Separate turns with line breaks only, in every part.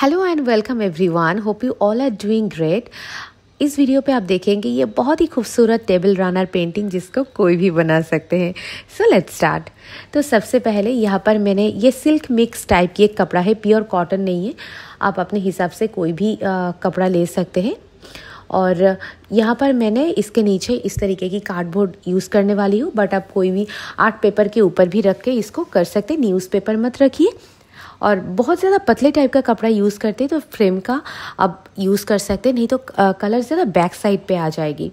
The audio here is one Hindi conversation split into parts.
hello and welcome everyone hope you all are doing great इस वीडियो पे आप देखेंगे ये बहुत ही खूबसूरत टेबल रनर पेंटिंग जिसको कोई भी बना सकते हैं सो लेट्स स्टार्ट तो सबसे पहले यहाँ पर मैंने ये सिल्क मिक्स टाइप की एक कपड़ा है प्योर कॉटन नहीं है आप अपने हिसाब से कोई भी आ, कपड़ा ले सकते हैं और यहाँ पर मैंने इसके नीचे इस तरीके की कार्डबोर्ड यूज़ करने वाली हूँ बट आप कोई भी आर्ट पेपर के ऊपर भी रख के इसको कर सकते न्यूज़पेपर मत रखिए और बहुत ज़्यादा पतले टाइप का कपड़ा यूज़ करते तो फ्रेम का आप यूज़ कर सकते नहीं तो कलर ज़्यादा बैक साइड पे आ जाएगी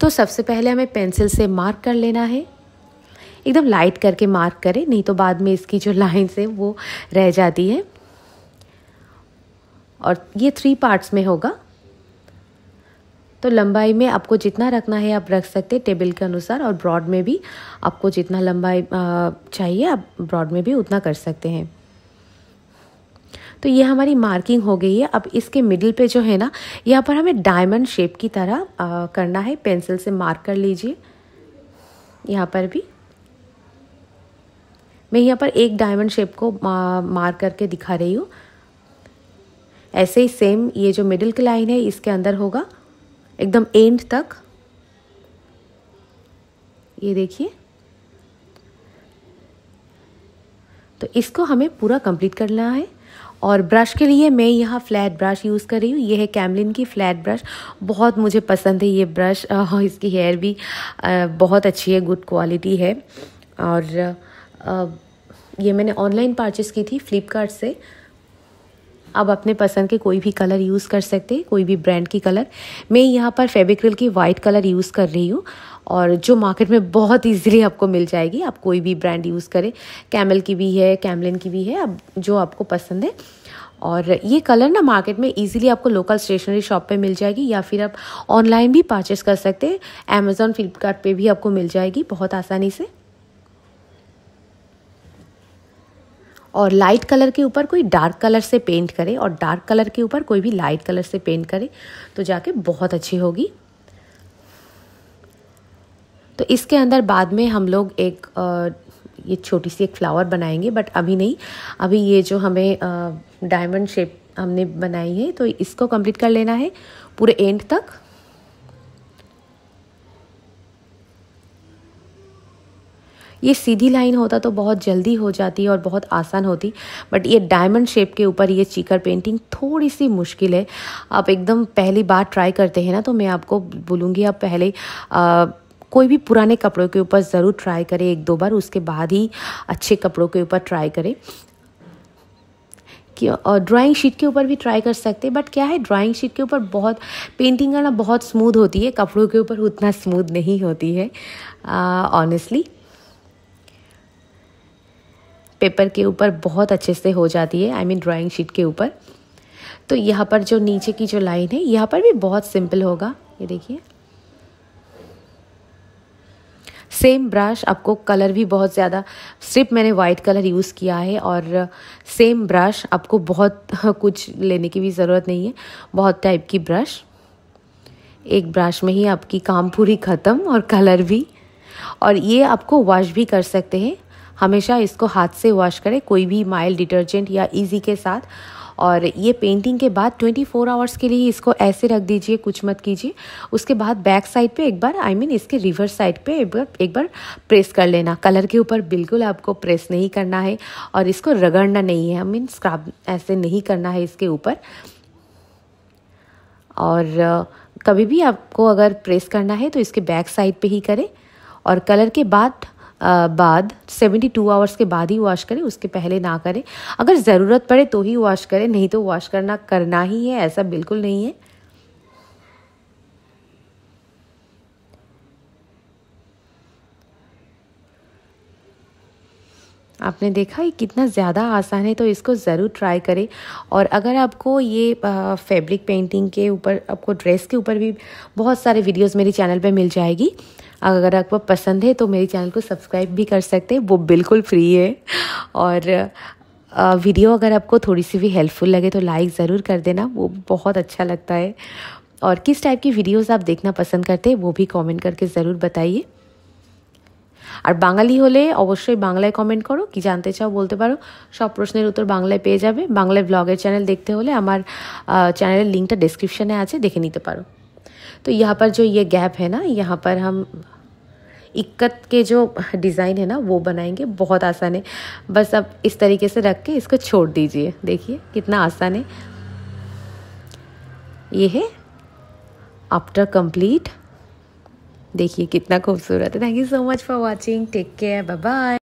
तो सबसे पहले हमें पेंसिल से मार्क कर लेना है एकदम लाइट करके मार्क करें नहीं तो बाद में इसकी जो लाइन्स है वो रह जाती है और ये थ्री पार्ट्स में होगा तो लंबाई में आपको जितना रखना है आप रख सकते हैं टेबल के अनुसार और ब्रॉड में भी आपको जितना लंबाई चाहिए आप ब्रॉड में भी उतना कर सकते हैं तो ये हमारी मार्किंग हो गई है अब इसके मिडिल पे जो है ना यहाँ पर हमें डायमंड शेप की तरह आ, करना है पेंसिल से मार्क कर लीजिए यहाँ पर भी मैं यहाँ पर एक डायमंड शेप को मार्क करके दिखा रही हूँ ऐसे ही सेम ये जो मिडिल की लाइन है इसके अंदर होगा एकदम एंड तक ये देखिए तो इसको हमें पूरा कंप्लीट करना है और ब्रश के लिए मैं यहाँ फ्लैट ब्रश यूज़ कर रही हूँ ये है कैमलिन की फ्लैट ब्रश बहुत मुझे पसंद है ये ब्रश इसकी हेयर भी बहुत अच्छी है गुड क्वालिटी है और ये मैंने ऑनलाइन परचेस की थी फ्लिपकार्ट से अब अपने पसंद के कोई भी कलर यूज़ कर सकते हैं कोई भी ब्रांड की कलर मैं यहाँ पर फेबिक्रिल की वाइट कलर यूज़ कर रही हूँ और जो मार्केट में बहुत ईजिली आपको मिल जाएगी आप कोई भी ब्रांड यूज़ करें कैमल की भी है कैमलिन की भी है अब जो आपको पसंद है और ये कलर ना मार्केट में इजीली आपको लोकल स्टेशनरी शॉप पे मिल जाएगी या फिर आप ऑनलाइन भी परचेस कर सकते हैं अमेज़ोन फ्लिपकार्ट पे भी आपको मिल जाएगी बहुत आसानी से और लाइट कलर के ऊपर कोई डार्क कलर से पेंट करें और डार्क कलर के ऊपर कोई भी लाइट कलर से पेंट करें तो जाके बहुत अच्छी होगी तो इसके अंदर बाद में हम लोग एक ये छोटी सी एक फ्लावर बनाएंगे बट अभी नहीं अभी ये जो हमें डायमंड शेप हमने बनाई है तो इसको कंप्लीट कर लेना है पूरे एंड तक ये सीधी लाइन होता तो बहुत जल्दी हो जाती और बहुत आसान होती बट ये डायमंड शेप के ऊपर ये चीकर पेंटिंग थोड़ी सी मुश्किल है आप एकदम पहली बार ट्राई करते हैं ना तो मैं आपको बोलूँगी आप पहले आ, कोई भी पुराने कपड़ों के ऊपर ज़रूर ट्राई करें एक दो बार उसके बाद ही अच्छे कपड़ों के ऊपर ट्राई करें कि और ड्राइंग शीट के ऊपर भी ट्राई कर सकते हैं बट क्या है ड्राइंग शीट के ऊपर बहुत पेंटिंग करना बहुत स्मूथ होती है कपड़ों के ऊपर उतना स्मूथ नहीं होती है ऑनेस्टली पेपर के ऊपर बहुत अच्छे से हो जाती है आई मीन ड्राइंग शीट के ऊपर तो यहाँ पर जो नीचे की जो लाइन है यहाँ पर भी बहुत सिंपल होगा ये देखिए सेम ब्रश आपको कलर भी बहुत ज़्यादा सिर्फ मैंने वाइट कलर यूज़ किया है और सेम ब्रश आपको बहुत कुछ लेने की भी ज़रूरत नहीं है बहुत टाइप की ब्रश एक ब्रश में ही आपकी काम पूरी ख़त्म और कलर भी और ये आपको वॉश भी कर सकते हैं हमेशा इसको हाथ से वॉश करें कोई भी माइल्ड डिटर्जेंट या इजी के साथ और ये पेंटिंग के बाद 24 आवर्स के लिए इसको ऐसे रख दीजिए कुछ मत कीजिए उसके बाद बैक साइड पे एक बार आई I मीन mean, इसके रिवर्स साइड पे एक बार एक बार प्रेस कर लेना कलर के ऊपर बिल्कुल आपको प्रेस नहीं करना है और इसको रगड़ना नहीं है आई मीन स्क्राब स्क्रब ऐसे नहीं करना है इसके ऊपर और कभी भी आपको अगर प्रेस करना है तो इसके बैक साइड पे ही करें और कलर के बाद बाद 72 आवर्स के बाद ही वॉश करें उसके पहले ना करें अगर ज़रूरत पड़े तो ही वॉश करें नहीं तो वॉश करना करना ही है ऐसा बिल्कुल नहीं है आपने देखा ये कितना ज़्यादा आसान है तो इसको ज़रूर ट्राई करें और अगर आपको ये फैब्रिक पेंटिंग के ऊपर आपको ड्रेस के ऊपर भी बहुत सारे वीडियोस मेरे चैनल पे मिल जाएगी अगर आपको पसंद है तो मेरे चैनल को सब्सक्राइब भी कर सकते हैं वो बिल्कुल फ्री है और वीडियो अगर आपको थोड़ी सी भी हेल्पफुल लगे तो लाइक ज़रूर कर देना वो बहुत अच्छा लगता है और किस टाइप की वीडियोस आप देखना पसंद करते हैं वो भी कमेंट करके ज़रूर बताइए और बांगाली होले अवश्य बांगल् कमेंट करो कि जानते चाओ बोलते पर सब प्रश्न उत्तर बांगल् पे जाए বাংলায় चैनल देखते দেখতে হলে चैनल लिंक লিঙ্কটা आज देखे দেখে तो यहाँ पर जो ये गैप है ना यहाँ पर हम इक्कत के जो डिज़ाइन है ना वो बनाएंगे बहुत आसान है बस अब इस तरीके से रख के इसको छोड़ दीजिए देखिए कितना आसान है ये है आफ्टर कंप्लीट देखिए कितना खूबसूरत है thank you so much for watching take care bye bye